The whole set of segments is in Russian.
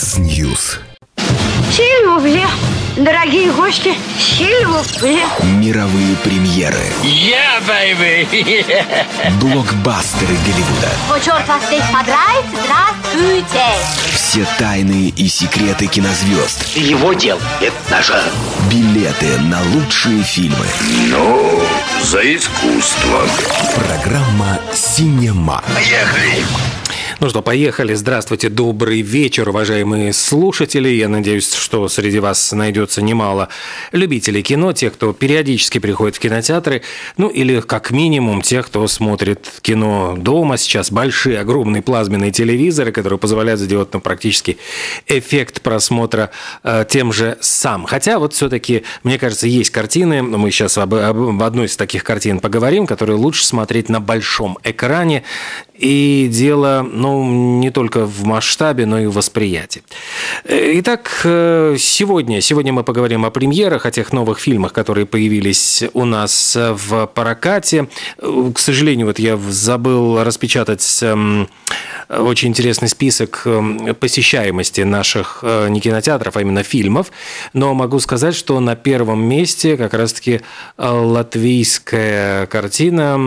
Бизнес-Ньюс. Сильвовле. Дорогие гости, Сильвовле. Мировые премьеры. Я, yeah, baby. Блокбастеры Голливуда. О, черт, вас здесь понравится? Здравствуйте. Все тайны и секреты кинозвезд. Его дел, это наша. Билеты на лучшие фильмы. Ну, за искусство. Программа «Синема». Поехали. Ну что, поехали. Здравствуйте, добрый вечер, уважаемые слушатели. Я надеюсь, что среди вас найдется немало любителей кино, тех, кто периодически приходит в кинотеатры, ну или как минимум тех, кто смотрит кино дома. Сейчас большие, огромные плазменные телевизоры, которые позволяют сделать ну, практически эффект просмотра э, тем же сам. Хотя вот все-таки, мне кажется, есть картины, мы сейчас об, об одной из таких картин поговорим, которые лучше смотреть на большом экране. И дело, ну, ну, не только в масштабе, но и в восприятии. Итак, э, сегодня, сегодня мы поговорим о премьерах, о тех новых фильмах, которые появились у нас э, в прокате. Э, к сожалению, вот я забыл распечатать эм, очень интересный список эм, посещаемости наших не кинотеатров, а именно фильмов, но могу сказать, что на первом месте как раз-таки латвийская картина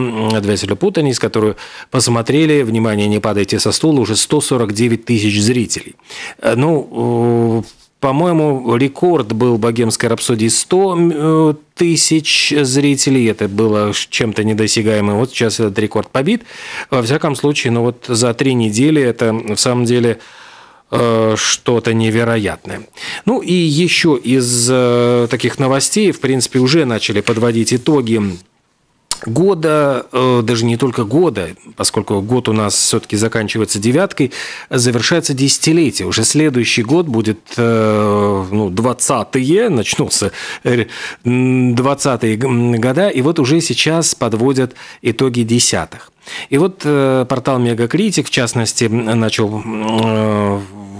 «Две путаниц», которую посмотрели, внимание, не падайте со стула уже 149 тысяч зрителей. Э, ну, э, по-моему, рекорд был «Богемской рапсодии» 100 э, тысяч зрителей. Это было чем-то недосягаемое. Вот сейчас этот рекорд побит. Во всяком случае, ну вот за три недели это, в самом деле, что-то невероятное. Ну и еще из таких новостей, в принципе, уже начали подводить итоги года, э, даже не только года, поскольку год у нас все-таки заканчивается девяткой, завершается десятилетие. Уже следующий год будет э, ну, 20-е, начнутся 20-е э, года, и вот уже сейчас подводят итоги десятых. И вот портал Мегакритик, в частности, начал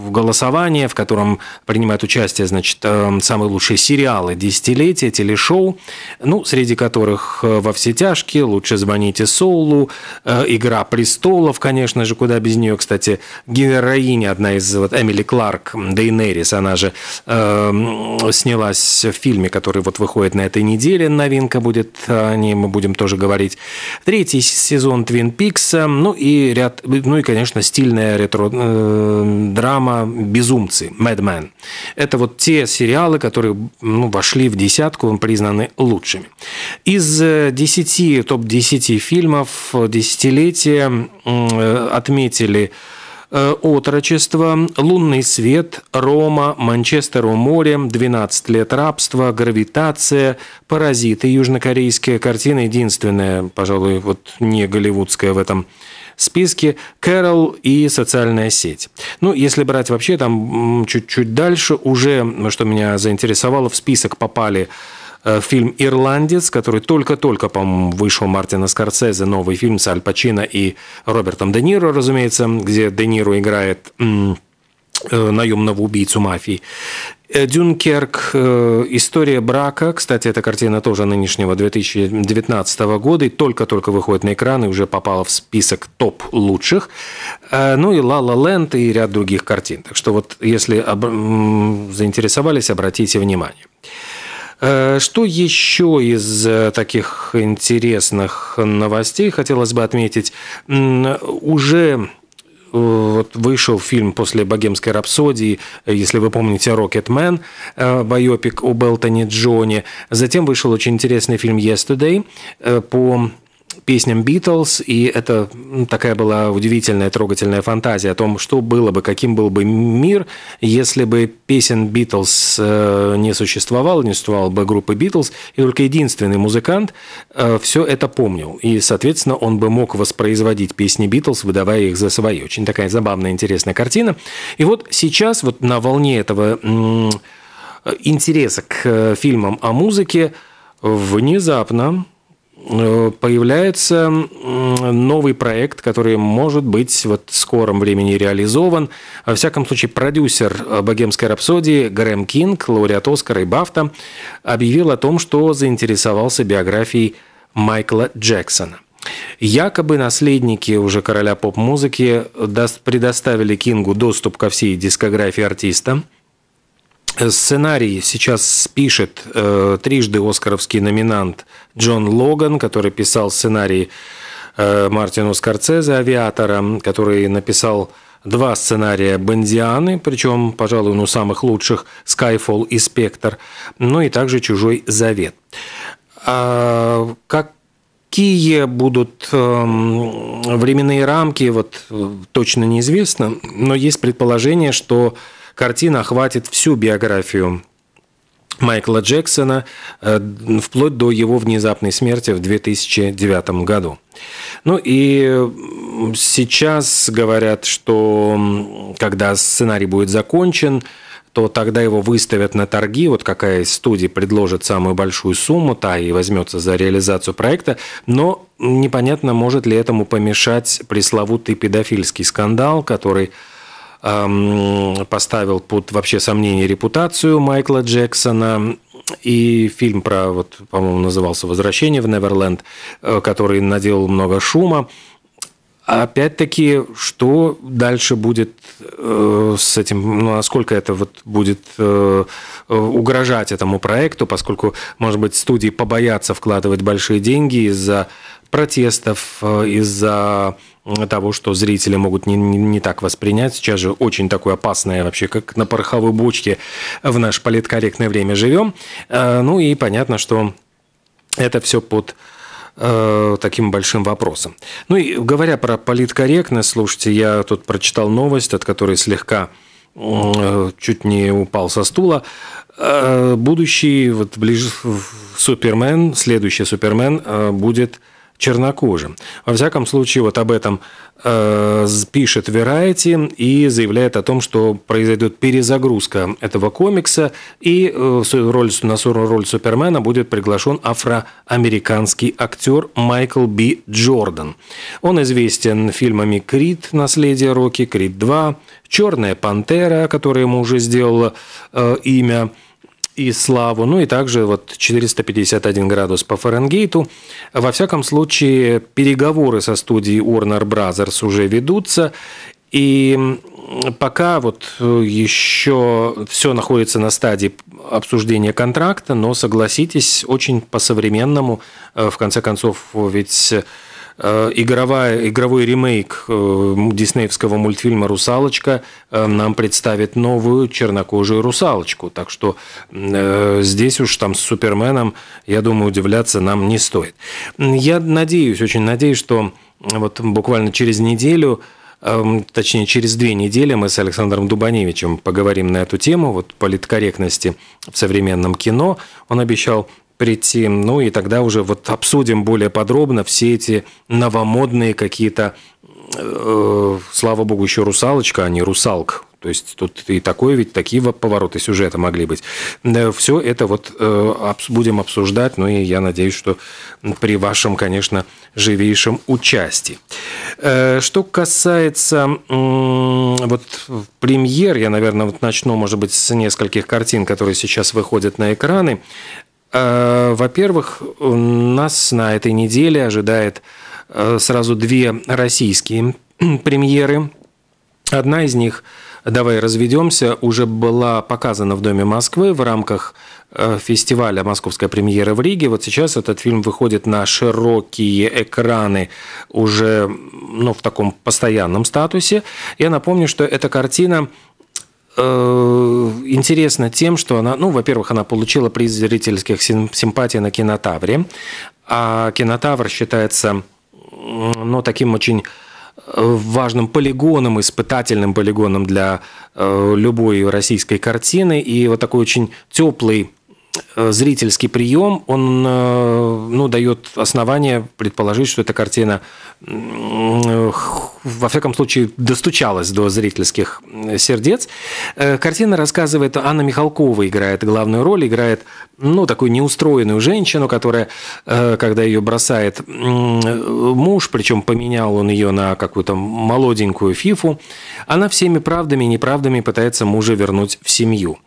в голосование, в котором принимают участие, значит, эм, самые лучшие сериалы десятилетия, телешоу, ну, среди которых э, «Во все тяжкие», «Лучше звоните Солу», э, «Игра престолов», конечно же, куда без нее, кстати, героиня одна из, вот, Эмили Кларк, Дейнерис, она же э, снялась в фильме, который вот выходит на этой неделе, новинка будет, э, о ней мы будем тоже говорить. Третий сезон «Твин Пикса», ну и ряд, ну и, конечно, стильная ретро-драма, фильма «Безумцы», «Мэдмен». Это вот те сериалы, которые ну, вошли в десятку, признаны лучшими. Из 10, э, топ-10 фильмов десятилетия э, отметили э, «Отрочество», «Лунный свет», «Рома», «Манчестер у моря», «12 лет рабства», «Гравитация», «Паразиты», южнокорейская картина, единственная, пожалуй, вот не голливудская в этом списке Кэрол и социальная сеть. Ну, если брать вообще там чуть-чуть дальше, уже, ну, что меня заинтересовало, в список попали э, фильм «Ирландец», который только-только, по-моему, вышел Мартина Скорсезе, новый фильм с Аль Пачино и Робертом Де Ниро, разумеется, где Де Ниро играет э, наемного убийцу мафии. Дюнкерк, э, история брака, кстати, эта картина тоже нынешнего 2019 года и только-только выходит на экраны, уже попала в список топ лучших. Э, ну и «Ла Ла Ленд» и ряд других картин. Так что вот если об... заинтересовались, обратите внимание. Э, что еще из таких интересных новостей хотелось бы отметить? Уже вот вышел фильм после «Богемской рапсодии», э, если вы помните, «Рокетмен», э, байопик о Белтоне Джоне. Затем вышел очень интересный фильм «Yesterday» э, по песням Битлз, и это такая была удивительная, трогательная фантазия о том, что было бы, каким был бы мир, если бы песен Битлз э, не существовало, не существовало бы группы Битлз, и только единственный музыкант э, все это помнил, и, соответственно, он бы мог воспроизводить песни Битлз, выдавая их за свои. Очень такая забавная, интересная картина. И вот сейчас, вот на волне этого э, интереса к фильмам о музыке, внезапно Э, появляется новый проект, который может быть вот в скором времени реализован. Во всяком случае, продюсер э, «Богемской рапсодии» Грэм Кинг, лауреат Оскара и Бафта, объявил о том, что заинтересовался биографией Майкла Джексона. Якобы наследники уже короля поп-музыки э, предоставили Кингу доступ ко всей дискографии артиста – Э, сценарий сейчас пишет э, трижды оскаровский номинант Джон Логан, который писал сценарий э, Мартину Скорцезе, авиатора, который написал два сценария Бензианы, причем, пожалуй, ну самых лучших «Скайфолл» и Спектр, ну и также Чужой Завет. А какие будут эм, временные рамки, вот э, точно неизвестно, но есть предположение, что Картина охватит всю биографию Майкла Джексона э, вплоть до его внезапной смерти в 2009 году. Ну и сейчас говорят, что когда сценарий будет закончен, то тогда его выставят на торги, вот какая из студий предложит самую большую сумму, та и возьмется за реализацию проекта, но непонятно, может ли этому помешать пресловутый педофильский скандал, который поставил под вообще сомнение репутацию Майкла Джексона и фильм про, вот, по-моему, назывался «Возвращение в Неверленд», э, который наделал много шума. Опять-таки, что дальше будет э, с этим, ну, насколько это вот будет э, э, угрожать этому проекту, поскольку, может быть, студии побоятся вкладывать большие деньги из-за протестов, э, из-за того, что зрители могут не, не, не так воспринять. Сейчас же очень такое опасное вообще, как на пороховой бочке в наше политкорректное время живем. Э, ну и понятно, что это все под Э, таким большим вопросом. Ну и говоря про политкорректность, слушайте, я тут прочитал новость, от которой слегка э, чуть не упал со стула. Э, будущий вот ближе Супермен, следующий Супермен будет чернокожим. Во всяком случае, вот об этом э, пишет Variety и заявляет о том, что произойдет перезагрузка этого комикса, и э, роль, на роль Супермена будет приглашен афроамериканский актер Майкл Би Джордан. Он известен фильмами «Крид. Наследие Рокки», «Крид 2», «Черная пантера», которая ему уже сделала э, имя, и славу, ну и также вот 451 градус по Фаренгейту. Во всяком случае, переговоры со студией Warner Brothers уже ведутся, и пока вот э, еще все находится на стадии обсуждения контракта, но согласитесь, очень по-современному, э, в конце концов, ведь Э, игровая, игровой ремейк э, диснеевского мультфильма «Русалочка» э, нам представит новую чернокожую русалочку. Так что здесь уж там с Суперменом, я думаю, удивляться нам не стоит. Я надеюсь, очень надеюсь, что вот буквально через неделю эм, точнее, через две недели мы с Александром Дубаневичем поговорим на эту тему, вот политкорректности в современном кино. Он обещал прийти. Ну и тогда уже вот обсудим более подробно все эти новомодные какие-то, э, слава богу, еще русалочка, а не русалк, То есть тут и такое ведь, такие повороты сюжета могли быть. Все это вот э, будем обсуждать, ну и я надеюсь, что при вашем, конечно, живейшем участии. Э, что касается вот премьер, я, наверное, вот начну, может быть, с нескольких картин, которые сейчас выходят на экраны. Э, во-первых, нас на этой неделе ожидает э, сразу две российские премьеры. Одна из них «Давай разведемся» уже была показана в Доме Москвы в рамках э, фестиваля «Московская премьера в Риге». Вот сейчас этот фильм выходит на широкие экраны уже ну, в таком постоянном статусе. Я напомню, что эта картина Э, интересна тем, что она, ну, во-первых, она получила приз зрительских симпатий на кинотавре, а кинотавр считается, ну, таким очень э, важным полигоном, испытательным полигоном для э, любой российской картины, и вот такой очень теплый Э, зрительский прием, он э, ну, дает основание предположить, что эта картина, во всяком случае, достучалась до зрительских э, сердец. Картина рассказывает, Анна Михалкова играет главную роль, играет ну, такую неустроенную женщину, которая, когда ее бросает муж, причем поменял он ее на какую-то молоденькую фифу, она всеми правдами и неправдами пытается мужа вернуть в семью.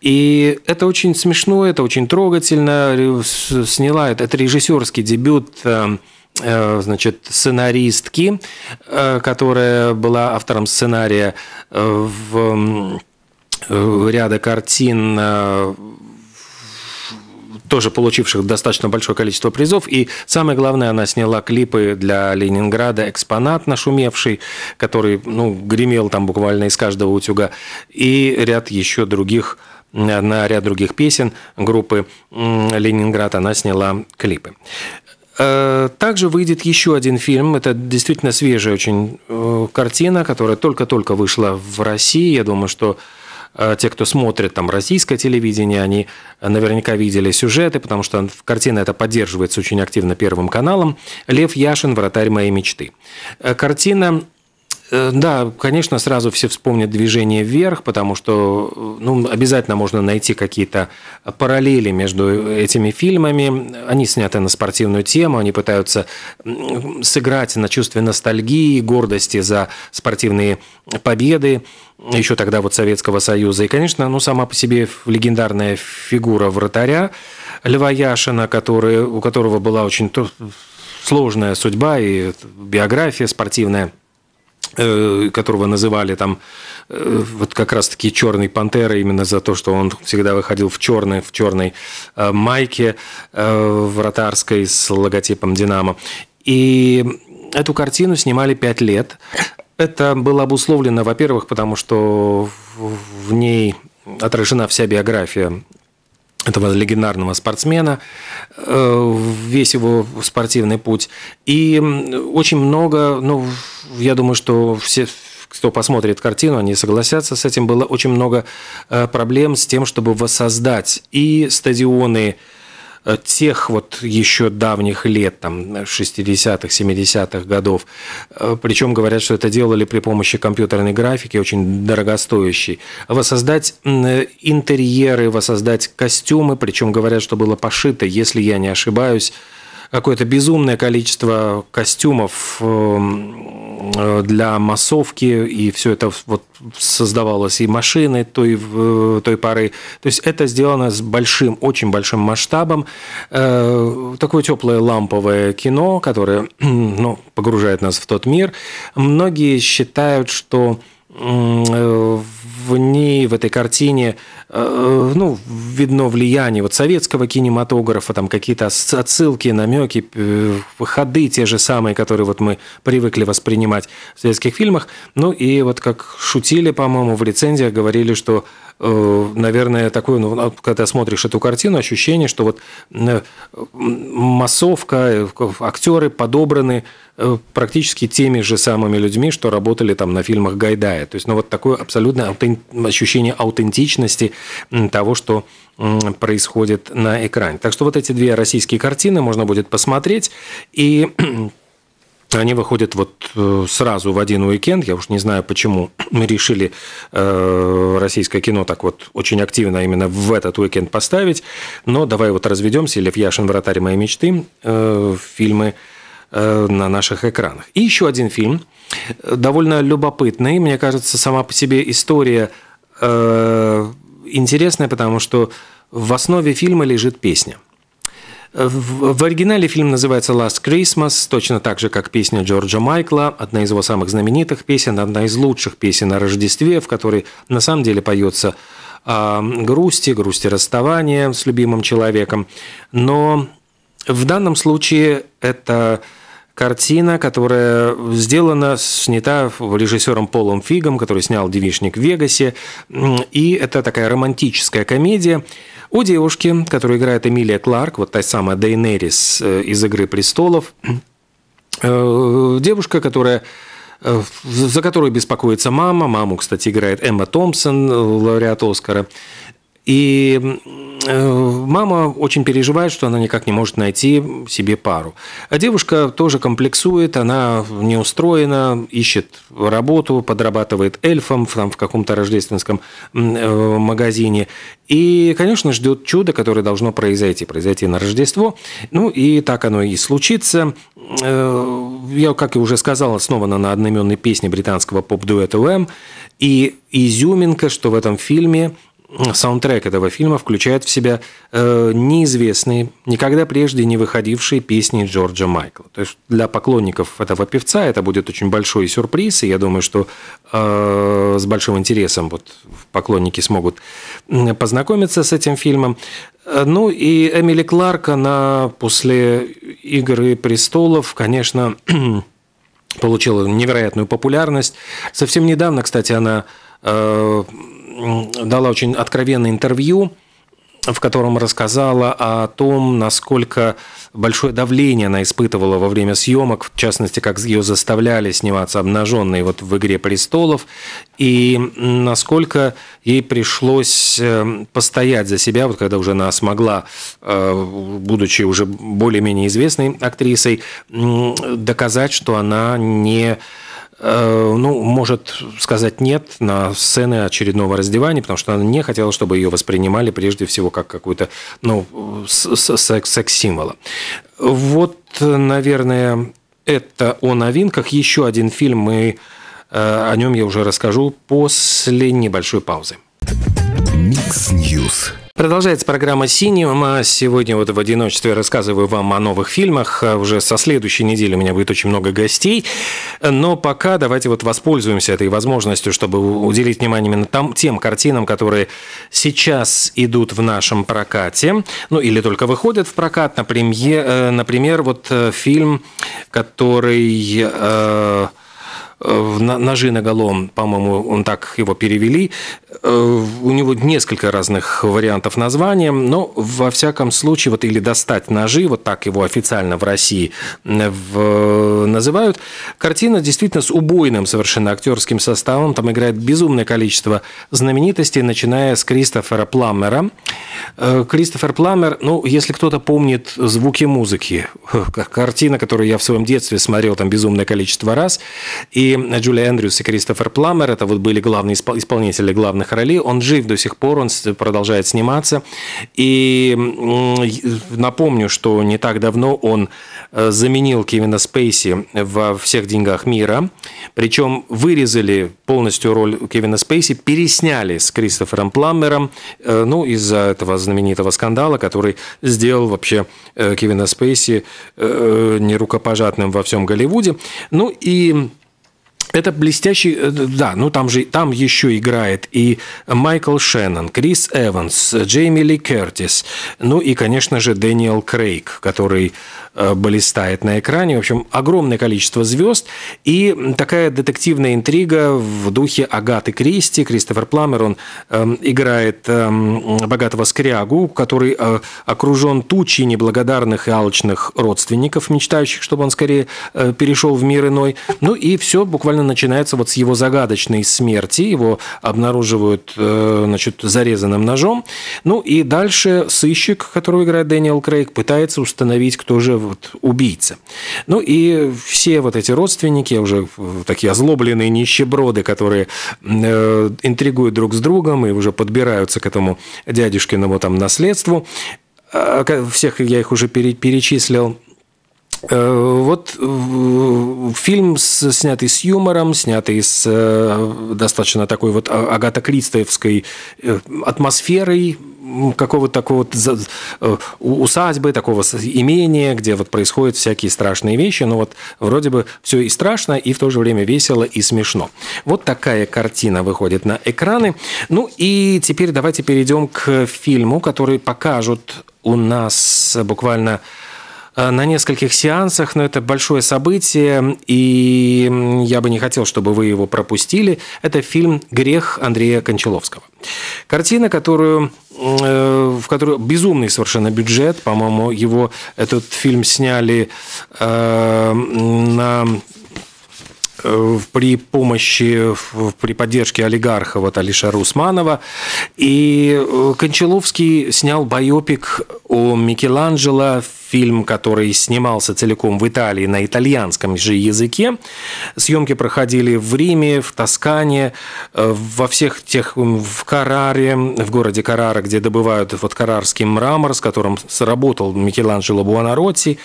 И это очень смешное это очень трогательно. Сняла это, это режиссерский дебют э, э, значит, сценаристки, э, которая была автором сценария в ряда картин тоже получивших достаточно большое количество призов. И самое главное, она сняла клипы для Ленинграда «Экспонат» нашумевший, который ну, гремел там буквально из каждого утюга, и ряд еще других на ряд других песен группы «Ленинград» она сняла клипы. Э, также выйдет еще один фильм. Это действительно свежая очень э, картина, которая только-только вышла в России. Я думаю, что э, те, кто смотрит там российское телевидение, они наверняка видели сюжеты, потому что картина эта поддерживается очень активно Первым каналом. Лев Яшин «Вратарь моей мечты». Картина Э, да, конечно, сразу все вспомнят движение вверх, потому что э, ну, обязательно можно найти какие-то параллели между этими фильмами. Они сняты на спортивную тему, они пытаются сыграть на чувстве ностальгии, гордости за спортивные победы еще тогда вот Советского Союза. И, конечно, ну, сама по себе легендарная фигура вратаря Льва Яшина, который, у которого была очень сложная судьба и биография спортивная – Э, которого называли там э, вот как раз таки черной пантерой именно за то, что он всегда выходил в черной, в черной э, майке вратарской с логотипом Динамо. И эту картину снимали пять лет. Это было обусловлено, во-первых, потому что в ней отражена вся биография этого легендарного спортсмена, э, весь его спортивный путь. И очень много, ну, я думаю, что все, кто посмотрит картину, они согласятся с этим, было очень много э, проблем с тем, чтобы воссоздать и стадионы, Э, тех вот еще давних лет, там, 60-х, 70-х годов. Э, причем говорят, что это делали при помощи компьютерной графики, очень дорогостоящей. Воссоздать э, интерьеры, воссоздать костюмы, причем говорят, что было пошито, если я не ошибаюсь, какое-то безумное количество костюмов Э, для массовки, и все это вот создавалось и машины той, э, той поры. То есть это сделано с большим, очень большим масштабом. Э, такое теплое ламповое кино, которое ну, погружает нас в тот мир. Многие считают, что Э, в ней, в этой картине, э, ну, видно влияние вот советского кинематографа, там какие-то отсылки, намеки, э, ходы те же самые, которые вот мы привыкли воспринимать в советских фильмах. Ну и вот как шутили, по-моему, в рецензиях говорили, что Э, наверное, такое, ну, когда смотришь эту картину, ощущение, что вот э, массовка, э, актеры подобраны практически теми же самыми людьми, что работали там на фильмах Гайдая. То есть, ну, вот такое абсолютное ощущение аутентичности того, что происходит на экране. Так что вот эти две российские картины можно будет посмотреть и они выходят вот э, сразу в один уикенд. Я уж не знаю, почему мы решили э, российское кино так вот очень активно именно в этот уикенд поставить. Но давай вот разведемся. Лев Яшин «Вратарь моей мечты». Э, фильмы на наших экранах. И еще один фильм, довольно любопытный. Мне кажется, сама по себе история интересная, потому что в основе фильма лежит песня – в, оригинале фильм называется Last Christmas, точно так же, как песня Джорджа Майкла, одна из его самых знаменитых песен, одна из лучших песен о Рождестве, в которой на самом деле поется о а, грусти, грусти расставания с любимым человеком. Но в данном случае это картина, которая сделана, снята режиссером Полом Фигом, который снял Девишник в Вегасе». И это такая романтическая комедия – у девушки, которую играет Эмилия Кларк, вот та самая Дейнерис э, из «Игры престолов». Э, девушка, которая э, за которую беспокоится мама. Маму, кстати, играет Эмма Томпсон, лауреат Оскара. И э, мама очень переживает, что она никак не может найти себе пару. А девушка тоже комплексует, она не устроена, ищет работу, подрабатывает эльфом там, в каком-то рождественском э, магазине. И, конечно, ждет чудо, которое должно произойти, произойти на Рождество. Ну и так оно и случится. Э, я, как и уже сказал, основана на одноименной песне британского поп-дуэта Уэм. И изюминка, что в этом фильме Саундтрек этого фильма включает в себя э, неизвестные, никогда прежде не выходившие песни Джорджа Майкла. То есть для поклонников этого певца это будет очень большой сюрприз, и я думаю, что э, с большим интересом вот, поклонники смогут познакомиться с этим фильмом. Э, ну и Эмили Кларк, она после «Игры престолов», конечно, получила невероятную популярность. Совсем недавно, кстати, она э, дала очень откровенное интервью, в котором рассказала о том, насколько большое давление она испытывала во время съемок, в частности, как ее заставляли сниматься обнаженной вот в «Игре престолов», и насколько ей пришлось э, постоять за себя, вот когда уже она смогла, э, будучи уже более-менее известной актрисой, доказать, что она не Э, ну, может сказать нет на сцены очередного раздевания, потому что она не хотела, чтобы ее воспринимали прежде всего как какую-то, ну, секс-символа. Вот, наверное, это о новинках. Еще один фильм мы э, о нем я уже расскажу после небольшой паузы. Микс Ньюс. Продолжается программа «Синема». Сегодня вот в одиночестве рассказываю вам о новых фильмах. Уже со следующей недели у меня будет очень много гостей. Но пока давайте вот воспользуемся этой возможностью, чтобы уделить внимание именно там, тем картинам, которые сейчас идут в нашем прокате. Ну, или только выходят в прокат. Например, э, например вот э, фильм, который... Э, Э, ножи на голом, по-моему, он так его перевели. Э, у него несколько разных вариантов названия, но во всяком случае, вот или достать ножи, вот так его официально в России э, в, называют. Картина действительно с убойным совершенно актерским составом, там играет безумное количество знаменитостей, начиная с Кристофера Пламмера. Кристофер Пламмер, ну, если кто-то помнит звуки музыки, картина, которую я в своем детстве смотрел там безумное количество раз, и и Джули Эндрюс и Кристофер Пламер, это вот были главные исполнители главных ролей. Он жив до сих пор, он продолжает сниматься. И напомню, что не так давно он э, заменил Кевина Спейси во «Всех деньгах мира». Причем вырезали полностью роль Кевина Спейси, пересняли с Кристофером Пламмером, э, ну, из-за этого знаменитого скандала, который сделал вообще э, Кевина Спейси нерукопожатным во всем Голливуде. Ну и это блестящий, э, да, ну там же, там еще играет и Майкл Шеннон, Крис Эванс, Джейми Ли Кертис, ну и, конечно же, Дэниел Крейг, который э, блистает на экране. В общем, огромное количество звезд и такая детективная интрига в духе Агаты Кристи. Кристофер Пламер, он э, играет э, богатого скрягу, который э, окружен тучей неблагодарных и алчных родственников, мечтающих, чтобы он скорее э, перешел в мир иной. Ну и все буквально буквально начинается вот с его загадочной смерти. Его обнаруживают э, значит, зарезанным ножом. Ну и дальше сыщик, которого играет Дэниел Крейг, пытается установить, кто же вот убийца. Ну и все вот эти родственники, уже э, такие озлобленные нищеброды, которые э, интригуют друг с другом и уже подбираются к этому дядюшкиному там наследству, а, всех я их уже перечислил, Э, вот э, фильм, снятый с юмором, снятый с э, достаточно такой вот а, Агата Кристаевской атмосферой, какого-то такого усадьбы, такого имения, где вот происходят всякие страшные вещи, но вот вроде бы все и страшно, и в то же время весело и смешно. Вот такая картина выходит на экраны. Ну и теперь давайте перейдем к фильму, который покажут у нас буквально Э, на нескольких сеансах, но это большое событие, и я бы не хотел, чтобы вы его пропустили. Это фильм «Грех» Андрея Кончаловского. Картина, которую, э, в которой безумный совершенно бюджет, по-моему, его этот фильм сняли э, на при помощи, при поддержке олигарха вот Алиша Русманова. И Кончаловский снял биопик о Микеланджело фильм, который снимался целиком в Италии на итальянском же языке. Съемки проходили в Риме, в Тоскане, э, во всех тех, в Караре, в городе Карара, где добывают вот карарский мрамор, с которым сработал Микеланджело Буонаротти.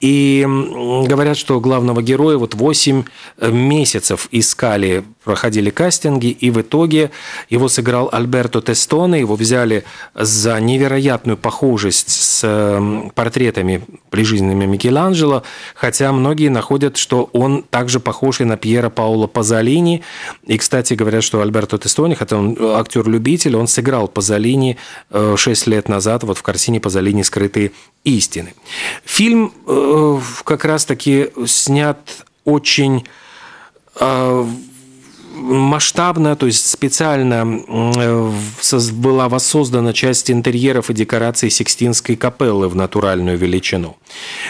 И говорят, что главного героя вот 8 э, месяцев искали, проходили кастинги, и в итоге его сыграл Альберто Тестоне, его взяли за невероятную похожесть с э, портретами портретами прижизненными Микеланджело, хотя многие находят, что он также похож и на Пьера Паула Пазолини. И, кстати, говорят, что Альберто Тестони, хотя он актер-любитель, он сыграл Пазолини 6 э, лет назад вот в картине «Пазолини. Скрытые истины». Фильм э, как раз-таки снят очень э, масштабно, то есть специально э, была воссоздана часть интерьеров и декораций Сикстинской капеллы в натуральную величину.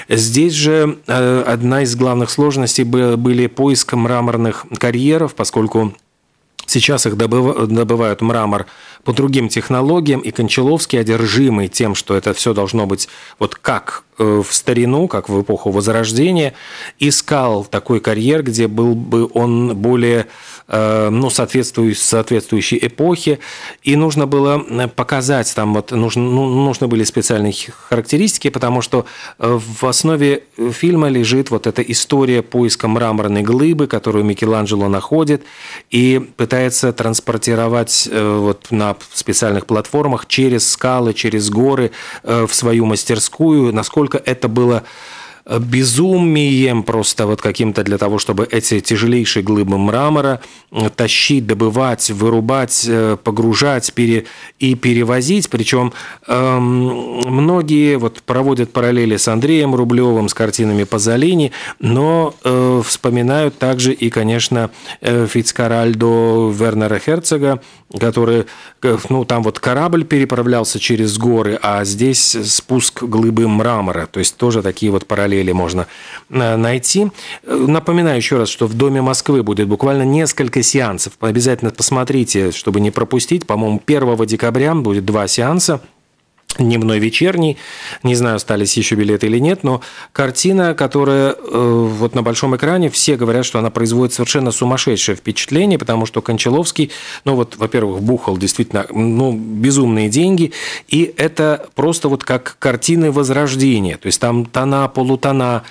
Здесь же э, одна из главных сложностей были поиск мраморных карьеров, поскольку Сейчас их добывают мрамор по другим технологиям, и Кончаловский, одержимый тем, что это все должно быть вот как Э, в старину, как в эпоху Возрождения, искал такой карьер, где был бы он более э, ну, соответствующей, соответствующей эпохе, и нужно было э, показать, там вот нужно, ну, нужны были специальные характеристики, потому что в основе фильма лежит вот эта история поиска мраморной глыбы, которую Микеланджело находит и пытается транспортировать вот на специальных платформах через скалы, через горы в свою мастерскую, насколько насколько это было Э, безумием просто вот каким-то для того, чтобы эти тяжелейшие глыбы мрамора э, тащить, добывать, вырубать, э, погружать пере... и перевозить. Причем эм, многие вот проводят параллели с Андреем Рублевым, с картинами Пазолини, но э, вспоминают также и, конечно, э, Фицкаральдо Вернера Херцога, который, ну, там вот корабль переправлялся через горы, а здесь спуск глыбы мрамора. То есть тоже такие вот параллели заболели, можно э, найти. Напоминаю еще раз, что в Доме Москвы будет буквально несколько сеансов. Обязательно посмотрите, чтобы не пропустить. По-моему, 1 декабря будет два сеанса дневной вечерний. Не знаю, остались еще билеты или нет, но картина, которая э, вот на большом экране, все говорят, что она производит совершенно сумасшедшее впечатление, потому что Кончаловский, ну вот, во-первых, бухал действительно, ну, безумные деньги, и это просто вот как картины возрождения, то есть там тона, полутона,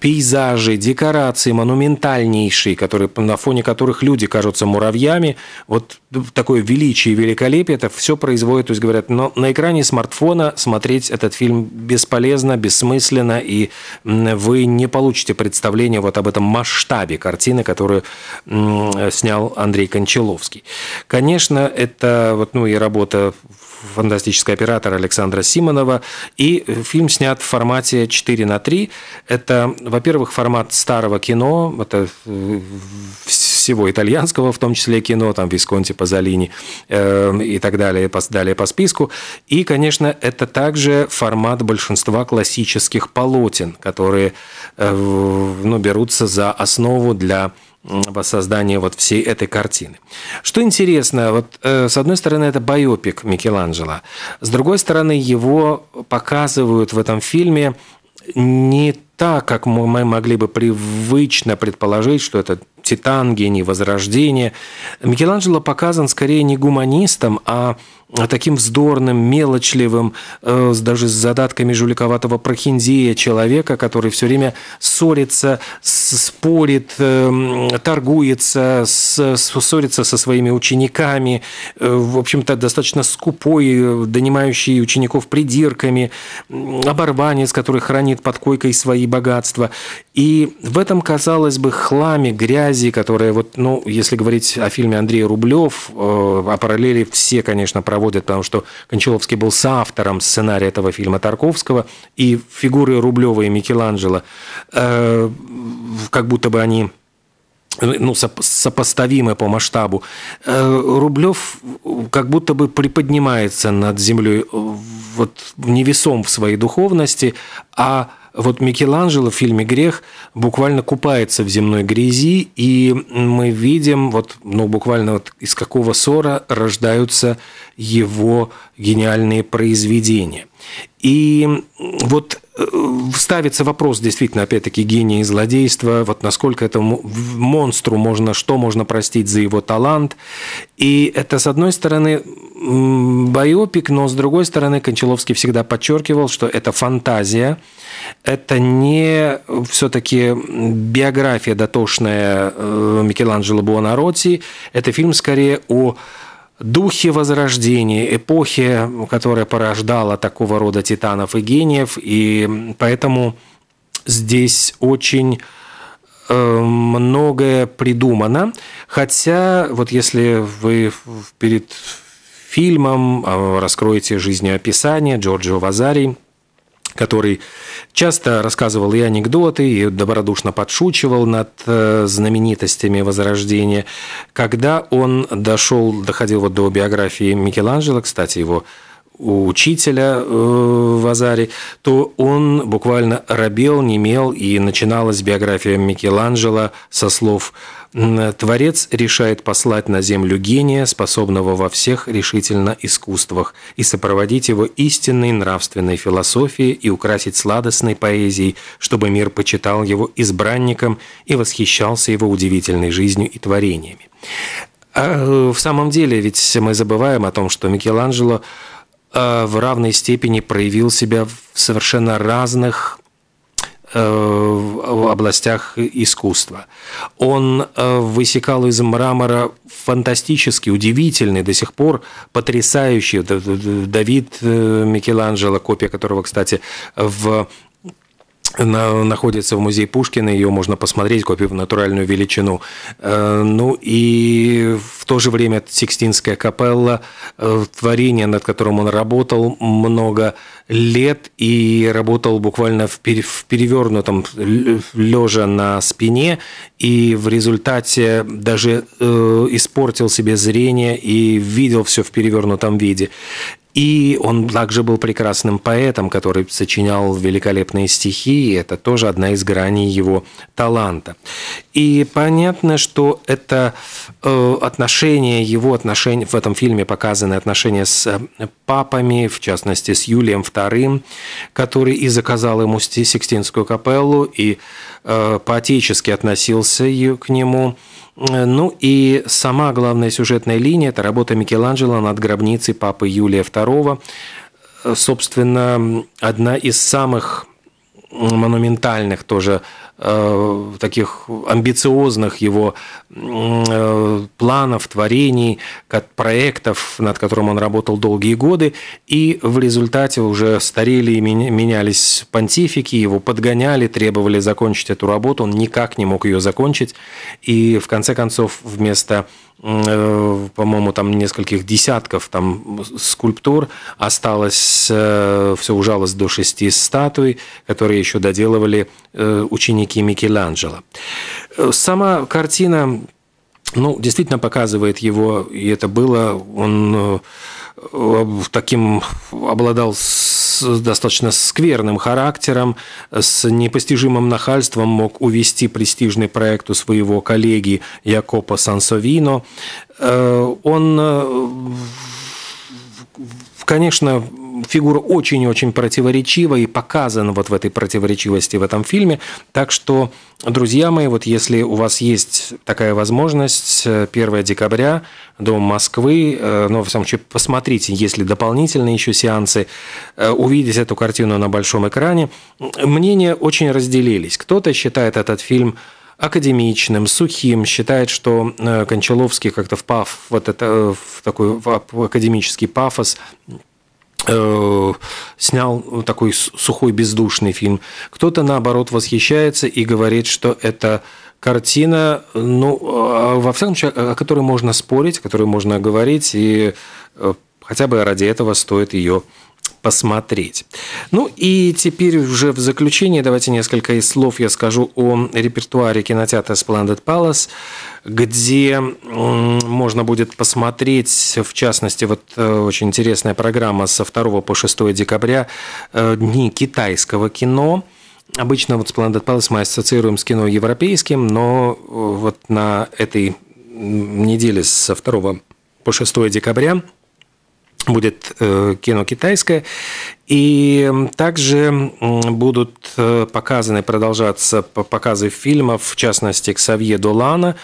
пейзажи, декорации монументальнейшие, которые, на фоне которых люди кажутся муравьями, вот такое величие и великолепие, это все производит, то есть говорят, но на экране смартфона телефона. Смотреть этот фильм бесполезно, бессмысленно, и вы не получите представления вот об этом масштабе картины, которую снял Андрей Кончаловский. Конечно, это вот, ну, и работа фантастического оператора Александра Симонова. И фильм снят в формате 4 на 3. Это, во-первых, формат старого кино. Это э, всего итальянского, в том числе кино, там Висконти, Пазолини э, и так далее, по, далее по списку. И, конечно, это также формат большинства классических полотен, которые э, ну, берутся за основу для воссоздания вот всей этой картины. Что интересно, вот э, с одной стороны это биопик Микеланджело, с другой стороны его показывают в этом фильме не так, как мы могли бы привычно предположить, что это Титан, гений Возрождения. Микеланджело показан скорее не гуманистом, а Э, таким вздорным, мелочливым, э, даже с задатками жуликоватого прохиндея человека, который все время ссорится, спорит, э, торгуется, ссорится со своими учениками, в общем-то, достаточно скупой, донимающий учеников придирками, оборванец, который хранит под койкой свои богатства. И в этом, казалось бы, хламе, грязи, которая вот, ну, если говорить о фильме Андрея Рублев, о параллели все, конечно, проводят, потому что Кончаловский был соавтором сценария этого фильма Тарковского, и фигуры Рублева и Микеланджело, э, как будто бы они э, ну, сопоставимы по масштабу. Э, Рублев как будто бы приподнимается над землей вот невесом в своей духовности, а вот Микеланджело в фильме «Грех» буквально купается в земной грязи, и мы видим, вот, ну, буквально вот из какого ссора рождаются его гениальные произведения. И вот э, ставится вопрос действительно, опять-таки, гения и злодейства, вот насколько этому монстру можно, что можно простить за его талант. И это, с одной стороны, биопик, но с другой стороны, Кончаловский всегда подчеркивал, что это фантазия, это не все-таки биография дотошная э, Микеланджело Буонаротти, это фильм скорее о духе возрождения, эпохе, которая порождала такого рода титанов и гениев, и поэтому здесь очень э, многое придумано. Хотя, вот если вы перед фильмом э, раскроете жизнеописание Джорджио Вазари, который часто рассказывал и анекдоты, и добродушно подшучивал над э, знаменитостями Возрождения. Когда он дошел, доходил вот до биографии Микеланджело, кстати, его у учителя э, в Азаре, то он буквально робел, немел, и начиналась биография Микеланджело со слов «Творец решает послать на землю гения, способного во всех решительно искусствах, и сопроводить его истинной нравственной философией и украсить сладостной поэзией, чтобы мир почитал его избранником и восхищался его удивительной жизнью и творениями». А э, в самом деле, ведь мы забываем о том, что Микеланджело – Э, в равной степени проявил себя в совершенно разных э, в областях искусства. Он э, высекал из мрамора фантастически удивительный, до сих пор потрясающий Давид Микеланджело, копия которого, кстати, в она находится в музее Пушкина, ее можно посмотреть, в натуральную величину. Э, ну и в то же время Сикстинская капелла, э, творение, над которым он работал много лет и работал буквально в перевернутом лежа на спине, и в результате даже э, испортил себе зрение и видел все в перевернутом виде. И он также был прекрасным поэтом, который сочинял великолепные стихи, и это тоже одна из граней его таланта. И понятно, что это э, отношения, его отношения, в этом фильме показаны отношения с э, папами, в частности, с Юлием II, который и заказал ему Сикстинскую капеллу, и э, по относился к нему. Ну и сама главная сюжетная линия – это работа Микеланджело над гробницей папы Юлия II II, э, собственно, одна из самых монументальных тоже э, таких амбициозных его э, планов, творений, проектов, над которым он работал долгие годы, и в результате уже старели и менялись понтифики, его подгоняли, требовали закончить эту работу, он никак не мог ее закончить, и в конце концов вместо Э, по-моему, там нескольких десятков там скульптур. Осталось, э, все ужалось до шести статуй, которые еще доделывали э, ученики Микеланджело. Сама картина ну, действительно показывает его, и это было, он таким обладал с достаточно скверным характером, с непостижимым нахальством мог увести престижный проект у своего коллеги Якопа Сансовино. Э, он, э, конечно, фигура очень-очень противоречива и показана вот в этой противоречивости в этом фильме. Так что, друзья мои, вот если у вас есть такая возможность, 1 э, декабря, Дом Москвы, э, ну, в всяком случае, посмотрите, есть ли дополнительные еще сеансы, э, увидеть эту картину на большом экране. Мнения очень разделились. Кто-то считает этот фильм академичным, сухим, считает, что Кончаловский как-то впав вот это, в такой в академический пафос, Э, снял такой сухой бездушный фильм. Кто-то, наоборот, восхищается и говорит, что это картина, ну, а, а во всяком случае, о которой можно спорить, о которой можно говорить, и э, хотя бы ради этого стоит ее посмотреть. Ну и теперь уже в заключение давайте несколько слов я скажу о репертуаре кинотеатра Splendid Palace, где можно будет посмотреть, в частности, вот э, очень интересная программа со 2 по 6 декабря э, «Дни китайского кино». Обычно вот Splendid Palace мы ассоциируем с кино европейским, но э, вот на этой неделе со 2 по 6 декабря – будет э, кино китайское. И также будут э, показаны, продолжаться показы фильмов, в частности, Ксавье Долана,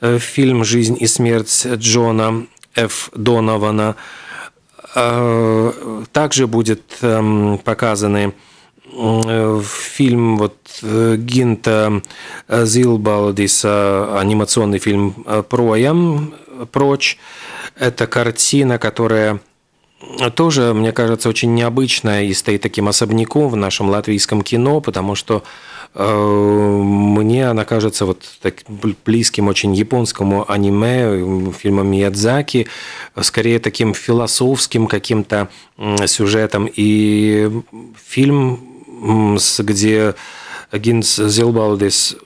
э, фильм «Жизнь и смерть» Джона Ф. Донована. Также будет эм, показаны фильм вот Гинта Зилбалдиса, анимационный фильм «Проем», «Прочь». Это картина, которая тоже, мне кажется, очень необычная и стоит таким особняком в нашем латвийском кино, потому что э, мне она кажется вот так близким очень японскому аниме, фильмам Миядзаки, скорее таким философским каким-то сюжетом. И фильм, где Гинс Зилбалдис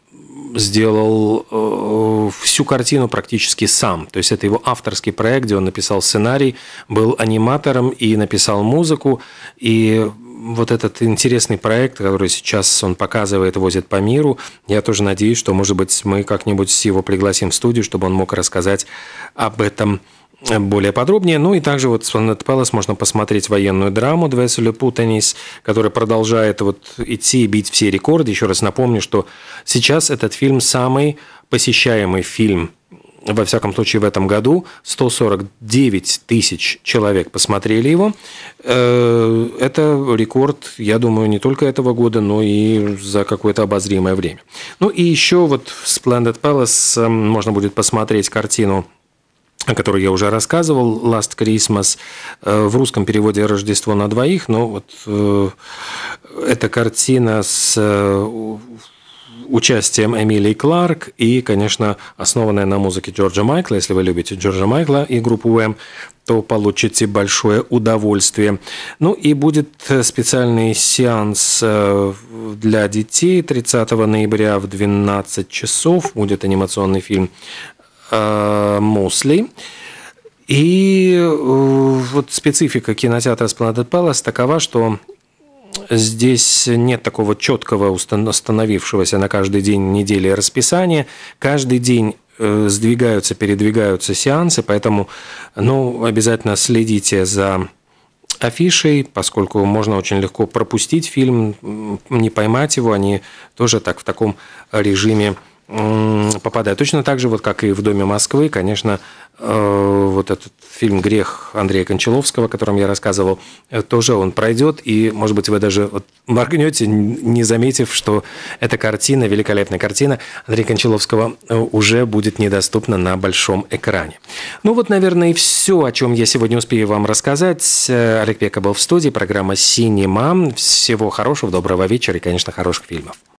сделал э, всю картину практически сам. То есть это его авторский проект, где он написал сценарий, был аниматором и написал музыку. И вот этот интересный проект, который сейчас он показывает, возит по миру, я тоже надеюсь, что, может быть, мы как-нибудь его пригласим в студию, чтобы он мог рассказать об этом более подробнее. Ну и также вот с Planet Palace можно посмотреть военную драму «Двеселю Путанис», которая продолжает вот идти и бить все рекорды. Еще раз напомню, что сейчас этот фильм самый посещаемый фильм во всяком случае, в этом году 149 тысяч человек посмотрели его. Э, это рекорд, я думаю, не только этого года, но и за какое-то обозримое время. Ну и еще вот в Splendid Palace эм, можно будет посмотреть картину о которой я уже рассказывал, Last Christmas, э, в русском переводе «Рождество на двоих», но вот э, эта картина с э, участием Эмилии Кларк и, конечно, основанная на музыке Джорджа Майкла. Если вы любите Джорджа Майкла и группу Уэм, то получите большое удовольствие. Ну и будет специальный сеанс для детей 30 ноября в 12 часов. Будет анимационный фильм Э, Мусли. И э, вот специфика кинотеатра Esplanade Palace такова, что Здесь нет такого четкого установившегося на каждый день недели расписания. Каждый день э, сдвигаются, передвигаются сеансы, поэтому ну, обязательно следите за афишей, поскольку можно очень легко пропустить фильм, не поймать его, они тоже так в таком режиме попадает. Точно так же, вот как и в «Доме Москвы», конечно, э, вот этот фильм «Грех» Андрея Кончаловского, о котором я рассказывал, э, тоже он пройдет, и, может быть, вы даже вот моргнете, не заметив, что эта картина, великолепная картина Андрея Кончаловского э, уже будет недоступна на большом экране. Ну вот, наверное, и все, о чем я сегодня успею вам рассказать. Олег Пека был в студии, программа «Синема». Всего хорошего, доброго вечера и, конечно, хороших фильмов.